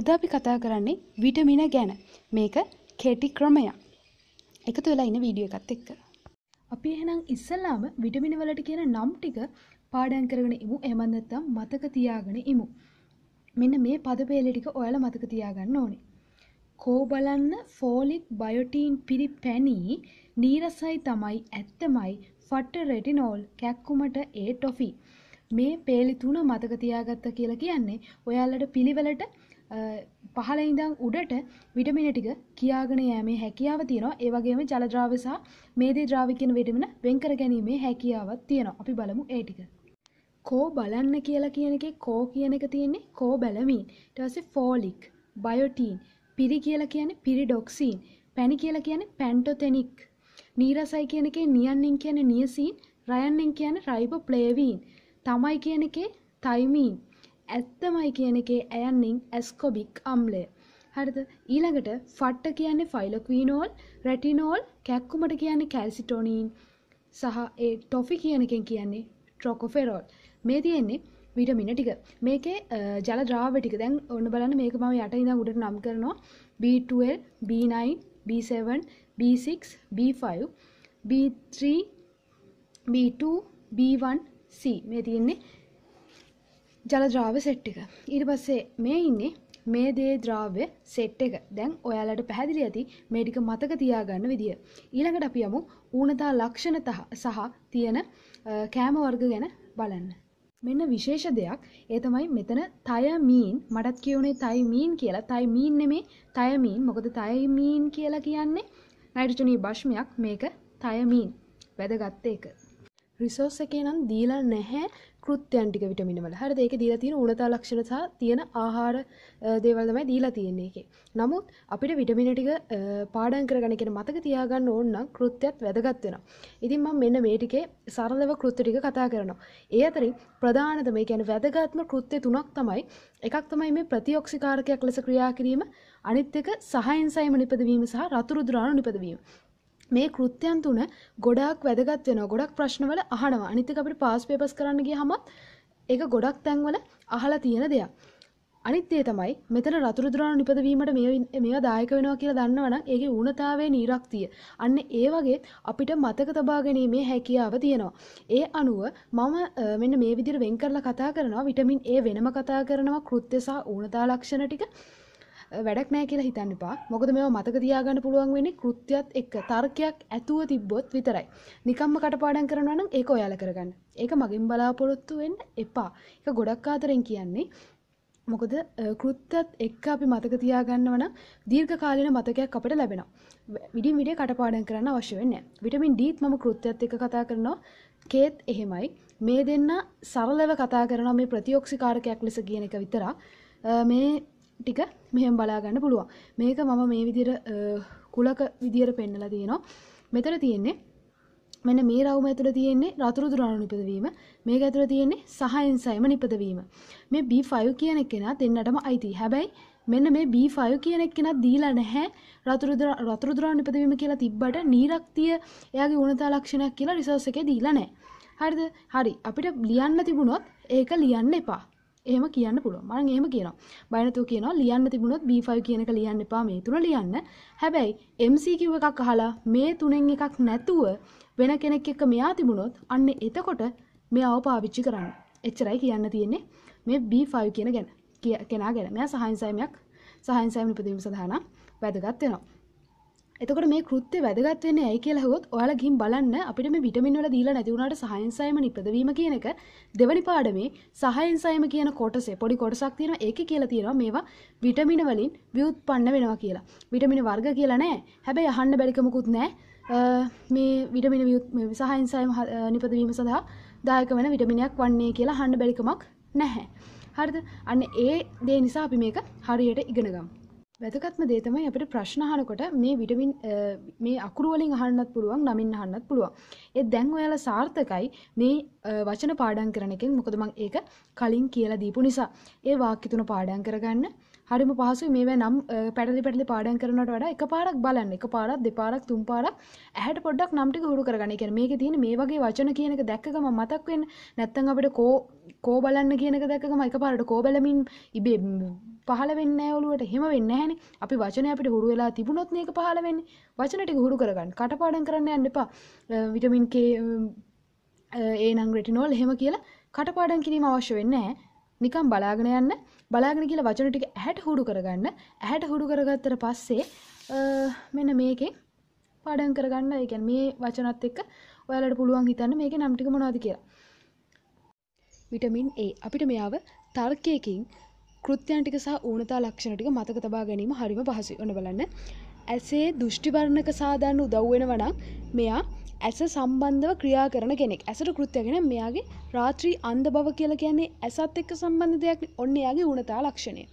අද අපි කතා කරන්නේ විටමින ගැන මේක කෙටි ක්‍රමය එකතු වෙලා ඉන්න වීඩියෝ එකත් එක්ක අපි එහෙනම් ඉස්සල්ලාම විටමින වලට කියන නම් ටික පාඩම් කරගෙන ඉමු එහෙම නැත්නම් මතක තියාගෙන ඉමු මෙන්න මේ පදපේල ටික ඔයාලා මතක තියාගන්න ඕනේ කෝ බලන්න ෆෝලික් බයෝටින් පිරිපැණි නීරසයි තමයි ඇත්තමයි ෆට රෙටිනෝල් කැක්කුමට ඒ ටොෆි මේ පේලි තුන මතක තියාගත්ත කියලා කියන්නේ ඔයාලට පිළිවෙලට පහළ ඉඳං උඩට විටමින ටික කියාගෙන යෑමේ හැකියාව තියෙනවා ඒවගේම ජලද්‍රාවසා මේදේ ද්‍රාවිකෙන් විටමින වෙන්කර ගැනීමේ හැකියාවත් තියෙනවා අපි බලමු ඒ ටික කෝ බලන්න කියලා කියන එක කෝ කියන එක තියෙන්නේ කෝ බැලමින් ඊට ෆෝලික් බයෝටීන් පිරි කියලා කියන්නේ පිරිඩොක්සීන් පැණි කියලා කියන්නේ පැන්ටොතෙනික් නීරසයි කියන එකේ නියන්නින් කියන්නේ නියසීන් රයන්නින් කියන්නේ රයිබෝප්ලේවීන් තමයි කියන එකේ තයිමීන් ඇත්තමයි කියන එකේ ඇයන්නින් ඇස්කොබික් අම්ලය. හරිද ඊළඟට ෆට්ට කියන්නේ ෆයිලොක්වීනෝල් රැටිනෝල් කැක්කුමට කියන්නේ කැල්සිටෝනීන් සහ ඒ ටොෆි කියනකෙන් කියන්නේ ට්‍රොකොෆෙරෝල් මේ තියෙන්නේ විටමින ටික මේකේ ජල ද්‍රාව ටික දැන් ඔන්න බලන්න මේක මම යට ඉඳන් උඩට නම් කරනවා B12 B9 B7 B6 B5 B3 B2 B1 C මේ තියෙන්නේ ජලද්‍රාව සෙට් එක ඊට පස්සේ මේ ඉන්නේ මේ දේ ද්‍රාව්‍ය සෙට් එක දැන් ඔයාලට පැහැදිලි ඇති මේටික මතක තියාගන්න විදිිය. ඊළඟට අපි යමු ඌනතා ලක්ෂණ සහ තියෙන කෑම වර්ග ගැන බලන්න. මෙන්න විශේෂ දෙයක් ඒතමයි මෙතන තයමීන් මටත් කියවුණේ තයිමීන් කියලා තයිමීන් නෙමේ තයමීන් මොකද තයිමීන් කියලා කියන්නේ නයිටජනී භශ්මයක් මේක තයමීන් වැදගත්ත එක. රිසෝස් එකේ නම් දීලා නැහැ කෘත්‍යයන් ටික විටමින වල. හරිද? ඒකේ දීලා තියෙන ඌනතා ලක්ෂණ සහ තියෙන ආහාර දේවල් තමයි දීලා තියෙන්නේ ඒකේ. නමුත් අපිට විටමින ටික පාඩම් කරගන්න කියන මතක තියාගන්න ඕන නම් කෘත්‍යයත් වැදගත් වෙනවා. ඉතින් මම මෙන්න මේ ටිකේ සරලව කෘත්‍ය ටික කතා කරනවා. ඒ අතරින් ප්‍රධානතම ඒ කියන්නේ වැදගත්ම කෘත්‍ය තුනක් තමයි එකක් තමයි මේ ප්‍රතිඔක්සිකාරකයක් ලෙස ක්‍රියා කිරීම, අනිත් එක සහයන්සයම නිපදවීම සහ රතුරුදුරාණු නිපදවීම. මේ කෘත්‍යයන් තුන ගොඩක් වැදගත් වෙනවා. ගොඩක් ප්‍රශ්නවල අහනවා. අනිත් එක අපිට පාස් පේපර්ස් කරන්න ගියහමත් ඒක ගොඩක් තැන්වල අහලා තියෙන දෙයක්. අනිත් ඒ තමයි මෙතන රතුරු දුරාණු නිපදවීමට මේවා දායක වෙනවා කියලා දන්නවනම් ඒකේ ඌනතාවයේ නීරක්තිය. අන්න ඒ වගේ අපිට මතක තබා ගැනීමේ හැකියාව තියෙනවා. ඒ අනුව මම මෙන්න මේ විදිහට වෙන් කරලා කතා කරනවා විටමින් A වෙනම කතා කරනවා කෘත්‍ය සහ ඌනතා ලක්ෂණ ටික වැඩක් නෑ කියලා හිතන්න එපා මොකද මේ මතක තියාගන්න පුළුවන් වෙන්නේ කෘත්‍යත් එක්ක තර්කයක් ඇතුව තිබ්බොත් විතරයි නිකම්ම කටපාඩම් කරනවා නම් ඒක ඔයාලා කරගන්න ඒක මගෙන් බලාපොරොත්තු වෙන්න එපා ඒක ගොඩක් ආතරෙන් කියන්නේ මොකද කෘත්තත් එක්ක අපි මතක තියාගන්නවන දීර්ඝ කාලන මතකයක් අපට ලැබෙන විඩින් විඩිය කටපාඩන් කරන්න අවශ්‍ය වෙන්න විටමින් ඩීත් ම කෘත්‍යත් එක කතා කරනවා කේත් එහෙමයි මේ දෙන්න සරලව කතා කරන මේ ප්‍රතියෝක්ෂිකාරකයක් ලෙස කියන එක විතරා මේ ටික මෙහෙම බලාගන්න පුළුවන් මේක මම මේ විදිර කුලක විදිර පෙන්නලා තියෙනවා මෙතර තියෙන්නේ මෙන මේ රවම ඇතුළ තියෙන්නේ රතුරු දුරාණු නිපදවීම මේක ඇතුළ තියෙන්නේ සහයෙන් සයම නිපදවීම මේ B5 කියන කෙනා දෙන්නටම අයිති හැබැයි මෙන්න මේ B5 කියන කෙනත් දීලා නැහැ රතුරු රතුරු දුරාණු නිපදවීම කියලා තිබ්බට නීරක්තිය එයාගේ උනතා ලක්ෂණයක් කියලා රිසර්ච් එකේ දීලා නැහැ හරිද හරි අපිට ලියන්න තිබුණොත් ඒක ලියන්න එපා එහම කියන්න පුළුව මං එහම කියනවා බයනතු කියනවා ලියන්න තිබුණොත් B5 කියනක ලියන්න එපා මේ තුන ලියන්න හැබැයි MCකිව එකක් අහලා මේ තුනෙන් එකක් නැතුව වෙන කෙනෙක් එක්ක මෙයා තිබුණොත් අන්න එතකොට මෙයාව පාවිච්චි කරන්න එච්චරයි කියන්න තියෙන්නේ මේ B5 කියන ගැන කෙනා ගැන මෙයා සහයින්සයමයක් සහයින්සයම නිපදීම සඳහන වැදගත් වෙනවා එතකට මේ කෘත්‍ය වැදගත්වන්න ඇයි කියලහොත් ඔයාලා ගින් බලන්න අපිට මේ විටමින්වල දීලා නැතිවුණට සහයන්සයම නිපදවීම කියන එක දෙවනි පාඩමේ සහයන්සයම කියන කොටසේ පොඩි කොටසක් තියෙන ඒක කියලා තියෙනවා මේවා විටමින වලින් ව්‍යුත්පන්න වෙනවා කියලා විටමින වර්ග කියලා නෑ හැබැයි අහන්න බැරිකමකුත් නෑ මේ විටමින සහයන්සයම නිපදවීම සඳහා දායක වෙන විටමිනයක් වන්නේ කියලා හන්න බැරිකමක් නැහැ හරිද අන්න ඒ දේ නිසා අපි මේක හරියට ඉගෙනගම් වැදගත්ම දේතමයි අපට ප්‍රශ්නහනකොට මේ විටමින් මේ අකුරුවලින් අහන්නත් පුළුවන් නමින් අහන්නත් පුළුවන් ඒ දැන් ඔයාල සාර්ථකයි මේ වචන පාඩන් කරන එකෙන් මොකද මං ඒක කලින් කියලා දීපු නිසා ඒ වාක්‍ය තුන පාඩම් කරගන්න හරිම පහසු මේ නම් පැටලි පැටලි පාඩන් කරනට වඩා එක පාරක් බලන්න එක පාරක් දෙපාරක් තුම් පාරක් ඇහැට පොඩ්ඩක් නම්ටි හුරු කරගන්න කියන මේක තියෙන මේ වගේ වචන කියනක දැක්කම මතක් වෙන්න නැත්තම් අපිට කෝ කෝ බලන්න කියනක දැක්කම එක පාරට කෝබලමින් ඉබේ පහල වෙන්න ඔලුවට හෙම වෙන්න හැන අපි වචන අපිට හුරු වෙලා තිබුණොත් ඒක පහල වෙන්න වචනට හුරු කරගන්න කටපාඩන් කරන්න යන්න එපා විටමින්කේ ඒ නංග්‍රටි නෝල් හෙම කියලා කටපාඩන් කිරීම අවශ්‍ය වෙන්න නිකම් බලාගෙන යන්න බලාගෙන කියලා වචන ටික ඇහැට හුරු කරගන්න ඇහැට හුරු කරගත්තට පස්සේ මෙන්න මේකෙන් පාඩන් කරගන්න ඒ කියන්නේ මේ වචනත් එක්ක ඔයාලට පුළුවන් හිතන්න මේකේ නම් ටික මොනවද කියලා විටමින් ඒ අපිට මෙයාව තර්කයකින් කෘත්‍යන්ටික සහ ඕනතා ලක්ෂණටික මතක තබා ගැනීම හරිම පහසු ඕන බලන්න ඇසේ දෘෂ්ටිවරණක සාධන්න උදව්වෙන වනම් මෙයා ඇස සම්බන්ධව ක්‍රියා කරන කෙනෙක් ඇසට කෘත්‍යගෙන මෙයාගේ රාත්‍රී අන්ද බව කියලා කියන්නේ ඇසත් එක්ක සම්බන්ධ දෙයක් ඔන්න එයාගේ උනතා ලක්ෂණය.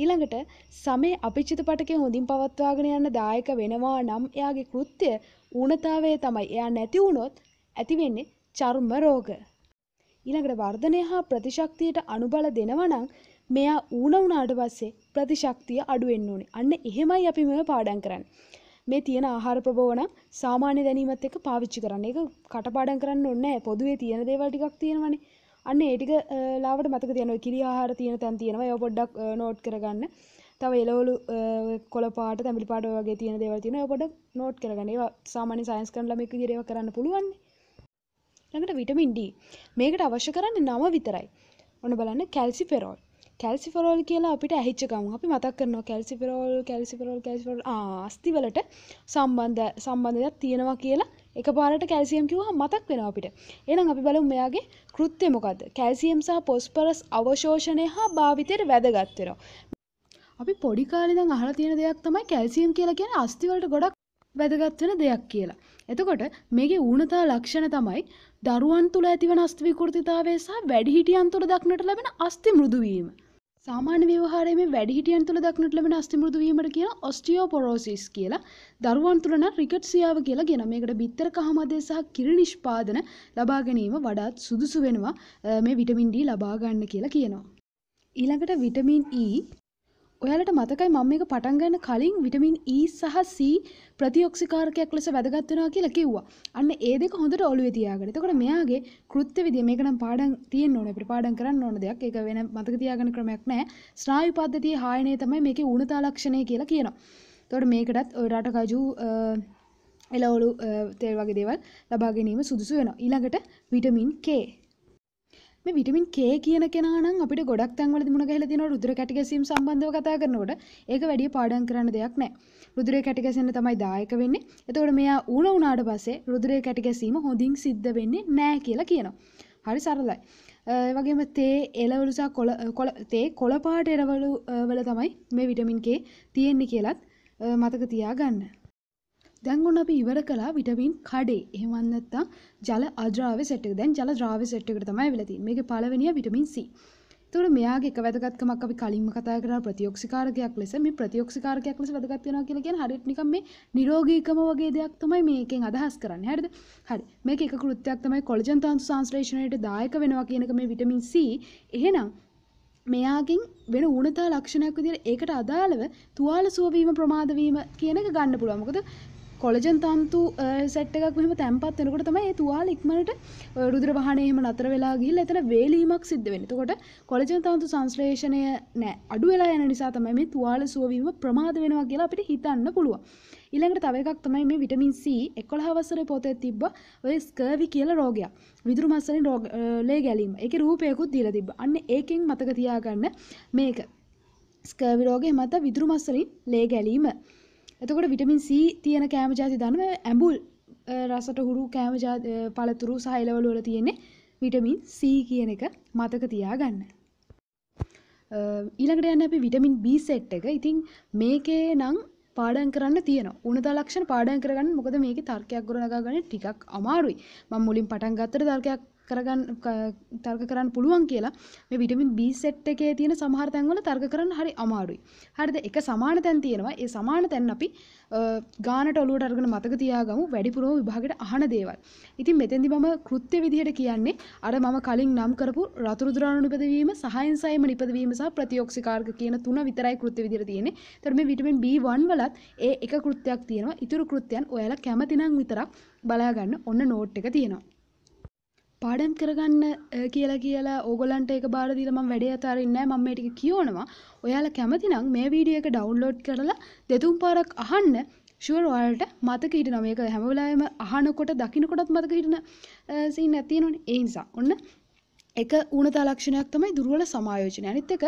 ඊළඟට සමේ අපිචිත පටකේ හොඳින් පවත්වාගෙන යන්න දායක වෙනවා නම් එයාගේ කෘත්‍ය ඌනතාවය තමයි එයා නැති වුණොත් ඇතිවෙන්නේ චර්ම රෝග ඊළඟට වර්ධනය හා ප්‍රතිශක්තියට අනුබල දෙනවනම් මෙයා ඌන වුණාට පස්සේ ප්‍රතිශක්තිය අඩු වෙන්න ඕනේ. අන්න එහෙමයි අපි මේව පාඩම් කරන්නේ. මේ තියෙන ආහාර ප්‍රබෝවන සාමාන්‍ය දැනීමත් එක්ක පාවිච්චි කරන්න. ඒක කටපාඩම් කරන්න ඕනේ නැහැ. පොදුවේ තියෙන දේවල් ටිකක් තියෙනවනේ. අන්න ඒ ටික ලාවට මතක තියන්න. ඔය කිරි ආහාර තියෙන තැන් තියෙනවා. ඒවා පොඩ්ඩක් නෝට් කරගන්න. තව එළවලු කොළ පාට, තැඹිලි පාට වගේ තියෙන දේවල් තියෙනවා. ඒවා පොඩ්ඩක් නෝට් කරගන්න. ඒවා සාමාන්‍ය සයන්ස් කරන ළමයෙක්ගේ ඒවා කරන්න පුළුවන්. ළඟට විටමින් D. මේකට අවශ්‍ය කරන්නේ නම විතරයි. ඔන්න බලන්න කැල්සිෆෙරෝල්. කැල්සිෆෙරෝල් කියලා අපිට ඇහිච්ච ගමන් අපි මතක් කරනවා කැල්සිෆෙරෝල් කැල්සිෆෙරෝල් කැල්සිෆෙරෝල් ආස්ති වලට සම්බන්ධ සම්බන්ධයක් තියෙනවා කියලා එකපාරට කැල්සියම් කිව්වහම මතක් වෙනවා අපිට. එහෙනම් අපි බලමු මෙයාගේ කෘත්‍ය මොකද්ද? කැල්සියම් සහ ෆොස්ෆරස් අවශෝෂණය හා භාවිතයට වැදගත් වෙනවා. අපි පොඩි කාලේ ඉඳන් අහලා තියෙන දෙයක් තමයි කැල්සියම් කියලා කියන්නේ අස්ති වලට ගොඩක් වැදගත් වෙන දෙයක් කියලා. එතකොට මේගේ ඌනතා ලක්ෂණ තමයි දරුවන් තුළ ඇතිවන අස්විකෘතිතාවය සහ වැඩිහිටියන් තුළ දක්නට ලැබෙන අස්ති මෘදුවීම. සාමාන්‍ය ව්‍යවහාරයේ වැඩිහිටියන් තුළ දක්නට ලැබෙන අස්ති මෘදුවීමට කියන ඔස්ටියෝපොරෝසිස් කියලා දරුවන් තුළ නම් රිකට් සියාව කියලා කියන මේකට බිත්තර කහමදේ සහ කිරි නිෂ්පාදන ලබා ගැනීම වඩාත් සුදුසු වෙනවා මේ විටමින් D ලබා ගන්න කියලා කියනවා. ඊළඟට විටමින් E ඔයාලට මතකයි මම මේක පටන් ගන්න කලින් විටමින් E සහ C ප්‍රතිඔක්සිකාරකයක් ලෙස වැදගත් වෙනවා කියලා කිව්වා. අන්න ඒ දෙක හොඳට ඔළුවේ තියාගන්න. එතකොට මෙයාගේ කෘත්‍ය විදිය මේක නම් පාඩම් තියෙන්න ඕනේ. අපිට පාඩම් කරන්න ඕන දෙයක්. ඒක වෙන මතක තියාගන්න ක්‍රමයක් නැහැ. ස්නායු පද්ධතියේ හායනය තමයි මේකේ ඌනතා ලක්ෂණය කියලා කියනවා. එතකොට මේකටත් ඔය රට කජු එලවලු තෙල් වගේ දේවල් ලබා ගැනීම සුදුසු වෙනවා. ඊළඟට විටමින් K මේ විටමින් K කියන කෙනා නම් අපිට ගොඩක් තැන්වලදී මුණ ගැහිලා තියෙනවා රුධිර කැටි ගැසීම් සම්බන්ධව කතා කරනකොට. ඒක වැඩි පාඩම් කරන්න දෙයක් නැහැ. රුධිරේ කැටි ගැසෙන්න තමයි දායක වෙන්නේ. එතකොට මෙයා ඌණ වුණාට පස්සේ රුධිරේ කැටි ගැසීම හොඳින් සිද්ධ වෙන්නේ නැහැ කියලා කියනවා. හරි සරලයි. ඒ වගේම තේ එළවලු සහ කොළ කොළ තේ කොළ පාට එළවලු වල තමයි මේ විටමින් K තියෙන්නේ කියලත් මතක තියාගන්න. දැන් ඔන්න අපි ඉවර කළා විටමින් කඩේ. එහෙම නැත්නම් ජල අද්‍රාව්‍ය සෙට් එක. දැන් ජල ද්‍රාව්‍ය සෙට් එකට තමයි වෙලා තියෙන්නේ. මේකේ පළවෙනිය විටමින් C. එතකොට මෙයාගේ එක වැදගත්කමක් අපි කලින්ම කතා කරා ප්‍රතිඔක්සිකාරකයක් ලෙස මේ ප්‍රතිඔක්සිකාරකයක් ලෙස වැදගත් වෙනවා කියලා කියන්නේ හරියට නිකන් මේ නිරෝගීකම වගේ දෙයක් තමයි මේකෙන් අදහස් කරන්නේ හරිද? හරි. මේක එක කෘත්‍යයක් තමයි කොලජන් තන්තු සංශ්ලේෂණයට දායක වෙනවා කියන එක මේ විටමින් C. එහෙනම් මෙයාගෙන් වෙන ඌනතා ලක්ෂණයක් විදිහට ඒකට අදාළව තුවාල සුවවීම ප්‍රමාද වීම කියන එක ගන්න පුළුවන්. මොකද කොලජන් තන්තු සැට් එකක් මෙහම තැන්පත් වෙනකොට තමයි ඒ තුවාල ඉක්මනට රුදුර වහනේ එහෙම නතර වෙලා ගිහිල්ලා එතන වේලීමක් සිද්ධ වෙන්නේ. එතකොට කොලජන් තන්තු සංශ්ලේෂණය නෑ අඩු වෙලා යන නිසා තමයි මේ තුවාල සුවවීම ප්‍රමාද වෙනවා කියලා අපිට හිතන්න පුළුවන්. ඊළඟට තව එකක් තමයි මේ විටමින් C 11 වසරේ පොතේ තිබ්බ ඔය ස්කර්වි කියලා රෝගයක්. විදුරු මස්සලින් රෝග ලේ ගැලීම. ඒකේ රූපයකුත් දීලා තිබ්බා. අන්න ඒකෙන් මතක තියාගන්න මේක. ස්කර්වි රෝගේ මත විදුරු මස්සලින් ලේ ගැලීම. එතකොට විටමින් C තියෙන කෑම ජාති දන්නම ඇඹුල් රසට හුරු කෑම පළතුරු සහයිලවල වල තියෙන්නේ විටමින් C කියන එක මතක තියාගන්න. ඊළඟට යන්න අපි විටමින් B සෙට් එක. ඉතින් මේකේ නම් පාඩම් කරන්න තියෙනවා. උණුතා ලක්ෂණ පාඩම් කරගන්න මොකද මේකේ තර්කයක් ගොඩනගා ගන්න ටිකක් අමාරුයි. මම මුලින් පටන් ගත්තට තර්කයක් කරගන්න තර්ක කරන්න පුළුවන් කියලා මේ විටමින් B සෙට් එකේ තියෙන සමහර තැන්වල තර්ක කරන්න හරි අමාරුයි. හරිද? එක සමාන තැන් තියෙනවා. ඒ සමාන තැන් අපි ගානට ඔලුවට අරගෙන මතක තියාගමු වැඩිපුරම විභාගෙට අහන දේවල්. ඉතින් මෙතෙන්දි මම කෘත්‍ය විදිහට කියන්නේ අර මම කලින් නම් කරපු රතුරු ද්‍රවණ නිපදවීම, සහයන් සයම නිපදවීම සහ ප්‍රතිඔක්සිකාරක කියන තුන විතරයි කෘත්‍ය විදිහට තියෙන්නේ. ඒතර මේ විටමින් B1 වලත් ඒ එක කෘත්‍යයක් තියෙනවා. ඉතුරු කෘත්‍යයන් ඔයාලා කැමතිනම් විතරක් බලාගන්න ඔන්න නෝට් එක තියෙනවා. පාඩම් කරගන්න කියලා කියලා ඕගොලන්ට එක බාරදිලම වැඩේ අතාරන්න මම්මටික කියෝනවා ඔයාලා කැමතිනම් මේ වීඩිය එක ඩවන්්ලෝඩ් කරලා දෙතුම් පාරක් අහන්න ශුවරවාල්ට මතකීට නොමයක හැමවලායම අහනකොට දකිනකොටත් මතකහිටන සී නැතිනොන් ඒනිසා ඔන්න එක ඌනතා ලක්ෂණයක් තමයි දුර්වල සමායෝජනය අනිත් එක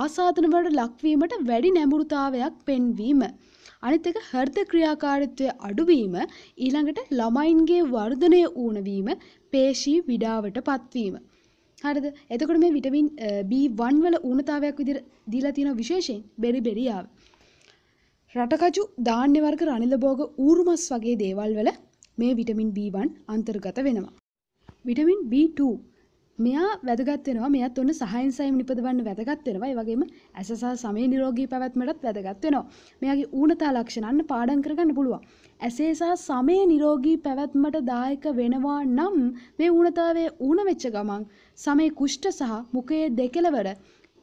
ආසාධනවලට ලක්වීමට වැඩි නැඹුරුතාවයක් පෙන්වීම අනිත් එක හෘද ක්‍රියාකාරීත්වය අඩුවීම ඊළඟට ළමයින්ගේ වර්ධනය ඌනවීම පේශී විඩාවට පත්වීම. හරිද එතකොට මේ විටමින් B1 වල ඌනතාවයක් විදිහට දීලා තියෙන විශේෂයෙන් බෙරිබෙරියාව. රටකජු ධාන්‍ය වර්ග රනිලභෝග ඌරුමස් වගේ දේවල් වල මේ විටමින් B1 අන්තර්ගත වෙනවා. විටමින් B2 මෙයා වැදගත්වෙනවා මෙයත් ඔන්න සහයින් සයිම් නිපදවන්න වැදගත්වෙනවා වගේම ඇසහ සමේ නිරෝගී පැවැත්මටත් වැදගත්වෙනවා මෙයාගේ ඌනතා ලක්ෂණන්න පාඩන් කරගන්න පුළුවන් ඇසේසා සමේ නිරෝගී පැවැත්මට දායක වෙනවා නම් මේ ඌනතාවේ ඌන වෙච්ච ගමන් සමේ කුෂ්ට සහ මුකයේ දෙකෙලවර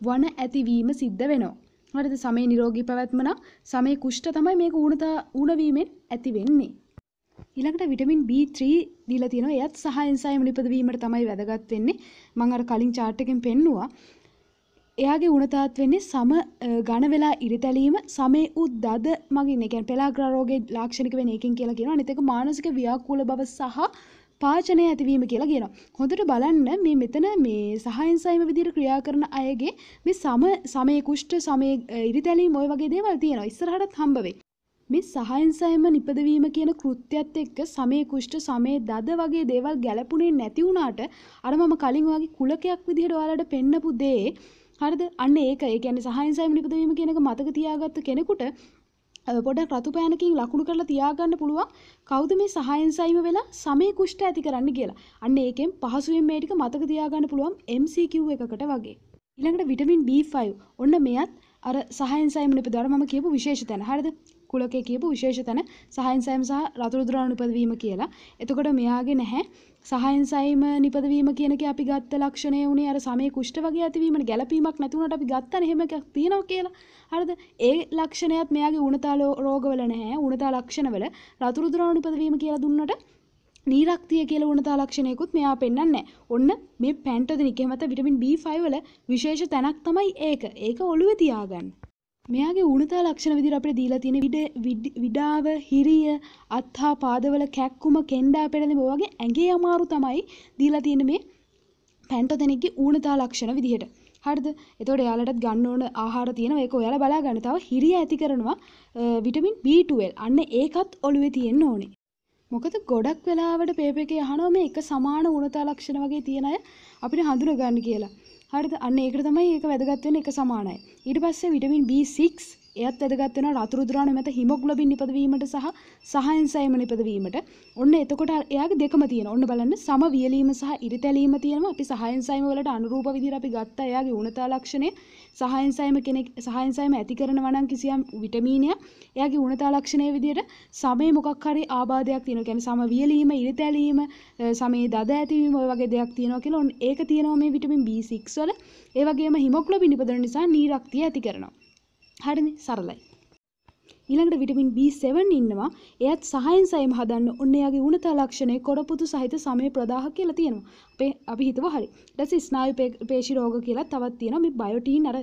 වන ඇතිවීම සිද්ධ වෙනවා හරිද සමේ නිරෝගී පැවැත්මන සමේ කුෂ්ට තමයි මේක ඌනතා ඌනවීමෙන් ඇති වෙන්නේ ඊළඟට විටමින් B3 දීලා තියෙනවා. එයත් සහ එන්සයිම් නිපද වීමට තමයි වැදගත් වෙන්නේ. මම අර කලින් chart එකෙන් පෙන්නුවා. එයාගේ උණතාවත් වෙන්නේ සම ඝන වෙලා ඉරිතැලීම සමේ වූ දද මගින්. ඒ කියන්නේ පෙලාග්‍රා රෝගේ ලාක්ෂණික වෙන එකකින් කියලා කියනවා. අනිත් එක මානසික ව්‍යාකූල බව සහ පාචනය ඇතිවීම කියලා කියනවා. හොඳට බලන්න මේ මෙතන මේ සහයන්සයිම විදිහට ක්‍රියා කරන අයගේ මේ සම සමේ කුෂ්ඨ සමේ ඉරිතැලීම් ওই වගේ දේවල් තියෙනවා. ඉස්සරහටත් හම්බ වෙයි. මේ සහයෙන් සහයම නිපදවීම කියන කෘත්‍යයත් එක්ක සමේ කුෂ්ඨ සමේ දද වගේ දේවල් ගැලපුණේ නැති වුණාට අර මම කලින් වගේ කුලකයක් විදිහට ඔයාලට පෙන්නපු දේ හරිද අන්න ඒක ඒ කියන්නේ සහයෙන් සහයම නිපදවීම කියන එක මතක තියාගත්ත කෙනෙකුට පොඩක් රතු පෑනකින් ලකුණු කරලා තියාගන්න පුළුවන් කවුද මේ සහයෙන් සයිම වෙලා සමේ කුෂ්ඨ ඇති කරන්න කියලා. අන්න ඒකෙන් පහසුවෙන් මේ ටික මතක තියාගන්න පුළුවන් MCQ එකකට වගේ. ඊළඟට විටමින් B5. ඔන්න මෙයත් අර සහයෙන් සයිම නිපදවලා මම කියපු විශේෂ තැන. හරිද? කුලකේ කියපු විශේෂ තැන සහයෙන් සෑම සහ රතුරු දුරාණු නිපදවීම කියලා. එතකොට මෙයාගේ නැහැ සහයෙන් සෑම නිපදවීම කියන එක අපි ගත්ත ලක්ෂණය උනේ අර සමේ කුෂ්ඨ වගේ ඇතිවීමට ගැළපීමක් නැති වුණාට අපි ගත්තනේ එහෙම එකක් තියෙනවා කියලා. හරිද? ඒ ලක්ෂණයත් මෙයාගේ ඌනතා රෝගවල නැහැ. ඌනතා ලක්ෂණවල රතුරු දුරාණු නිපදවීම කියලා දුන්නට නීරක්තිය කියලා වුණතා ලක්ෂණයකුත් මෙයා පෙන්වන්නේ. ඔන්න මේ පැන්ටොදෙනික මත විටමින් B5 වල විශේෂ තැනක් තමයි ඒක. ඒක ඔළුවේ තියාගන්න. මෙයාගේ ඌනතා ලක්ෂණ විදිහට අපිට දීලා තියෙන විඩ විඩාව හිරිය අත්හා පාදවල කැක්කුම කෙන්ඩා පෙළෙන මේ වගේ ඇඟේ අමාරු තමයි දීලා තියෙන මේ පැන්ටොතෙනික්ගේ ඌනතා ලක්ෂණ විදිහට හරිද එතකොට එයාලටත් ගන්න ඕන ආහාර තියෙනවා ඒක ඔයාලා බලා ගන්න තව හිරිය ඇති කරනවා විටමින් B12 අන්න ඒකත් ඔළුවේ තියෙන්න ඕනේ මොකද ගොඩක් වෙලාවට පේපර් එකේ අහනවා මේ එක සමාන ඌනතා ලක්ෂණ වගේ තියෙන අය අපිට හඳුනගන්න කියලා හරිද අන්න ඒකට තමයි ඒක වැදගත් වෙන එක සමානයි ඊට පස්සේ විටමින් B6 එයත් වැදගත් වෙනවා රතුරු ද්‍රවණ මෙත හිමොග්ලොබින් නිපදවීමට සහ සහයන් සයම නිපදවීමට. ඔන්න එතකොට එයාගේ දෙකම තියෙනවා. ඔන්න බලන්න සම වියලීම සහ ඉරිතැලීම තියෙනවා. අපි සහයන් සයම වලට අනුරූප විදිහට අපි ගත්ත එයාගේ ඌනතා ලක්ෂණය සහයන් සයම කෙනෙක් සහයන් සයම ඇති කරනවා නම් කිසියම් විටමීනයක් එයාගේ ඌනතා ලක්ෂණය විදිහට සමේ මොකක් හරි ආබාධයක් තියෙනවා. කියන්නේ සම වියලීම, ඉරිතැලීම, සමේ දද ඇතිවීම ඔය වගේ දෙයක් තියෙනවා කියලා. ඔන්න ඒක තියෙනවා මේ විටමින් B6 වල. ඒ වගේම හිමොග්ලොබින් නිපදවන නිසා නීරක්තිය ඇති කරනවා. හරිනි සරලයි. ඊළඟට විටමින් B7 ඉන්නවා. එයත් සහයෙන් සයම හදන්න ඔන්න එයාගේ උණත ලක්ෂණේ කොරපුතු සහිත සමේ ප්‍රදාහ කියලා තියෙනවා. අපේ අපි හිතුවා හරි. ඊට පස්සේ ස්නායු පේශි රෝග කියලා තවත් තියෙනවා. මේ බයෝටින් අර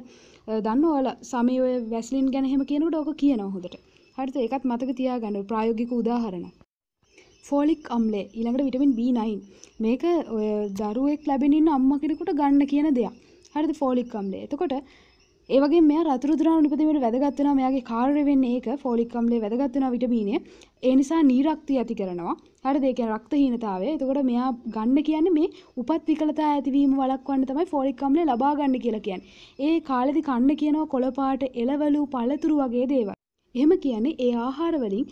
දන්න ඔයාලා සමේ ඔය වැස්ලින් ගැන එහෙම කියනකොට ඕක කියනවා හොඳට. හරිද? ඒකත් මතක තියාගන්න ප්‍රායෝගික උදාහරණ. ෆෝලික් අම්ලය ඊළඟට විටමින් B9. මේක ඔය දරුවෙක් ලැබෙනින් අම්මා කෙනෙකුට ගන්න කියන දෙයක්. හරිද? ෆෝලික් අම්ලය. එතකොට ඒවගේ මෙ රතුරදුරාණනිපතිීමට වැදගත්වන මෙයාගේ කාරවෙන්න ඒක ෆෝලික්කම්ලේ වැදගත්වන විටමීනේ ඒ නිසා නීරක්ති ඇති කරනවා හරි දෙක රක්ත හීනතාවේ එතකොට මෙයා ගන්න කියන්නේ මේ උපත් විකලතා ඇතිවීම වළක්වන්න තමයි ෆෝලික් අම්ලය ලබා ගන්න කියලා කියන්නේ. ඒ කාලෙදි කන්න කියනවා කොළ පාට, එළවලු, පළතුරු වගේ දේවල්. එහෙම කියන්නේ ඒ ආහාර වලින්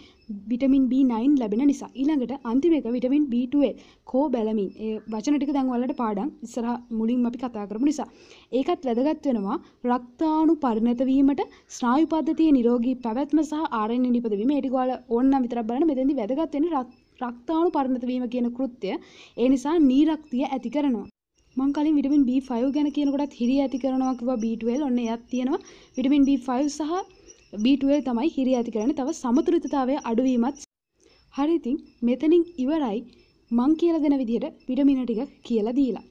විටමින් B9 ලැබෙන නිසා. ඊළඟට අන්තිම එක විටමින් B12 කොබැලමින්. ඒ වචන ටික දැන් ඔයාලට පාඩම් ඉස්සරහ මුලින්ම අපි කතා කරපු නිසා. ඒකත් වැදගත් වෙනවා රක්තාණු පරිණත වීමට ස්නායු පද්ධතියේ නිරෝගී පැවැත්ම සහ RNA නිපද වීම. ඒ ටික ඔයාලා ඕනනම් විතරක් බලන්න මෙතෙන්දී වැදගත් වෙන්නේ රක්තාණු පරිණත වීම කියන කෘත්‍යය. ඒ නිසා නීරක්තිය ඇති කරනවා. මං කලින් විටමින් B5 ගැන කියනකොටත් හිරිය ඇති කරනවා කිව්වා B12 ඔන්න එයත් තියෙනවා. විටමින් B5 සහ B12 තමයි හිරිය ඇති කරන තව සමතුලිතතාවය අඩුවීමත් හරි ඉතින් මෙතනින් ඉවරයි මං කියලා දෙන විදිහට විටමින ටික කියලා දීලා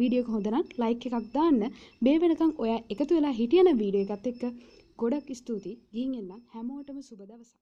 වීඩියෝ එක හොඳ නම් ලයික් එකක් දාන්න මේ වෙනකන් ඔයා එකතු වෙලා හිටියන වීඩියෝ එකත් එක්ක ගොඩක් ස්තුතියි ගිහින් එන්න හැමෝටම සුබ දවසක්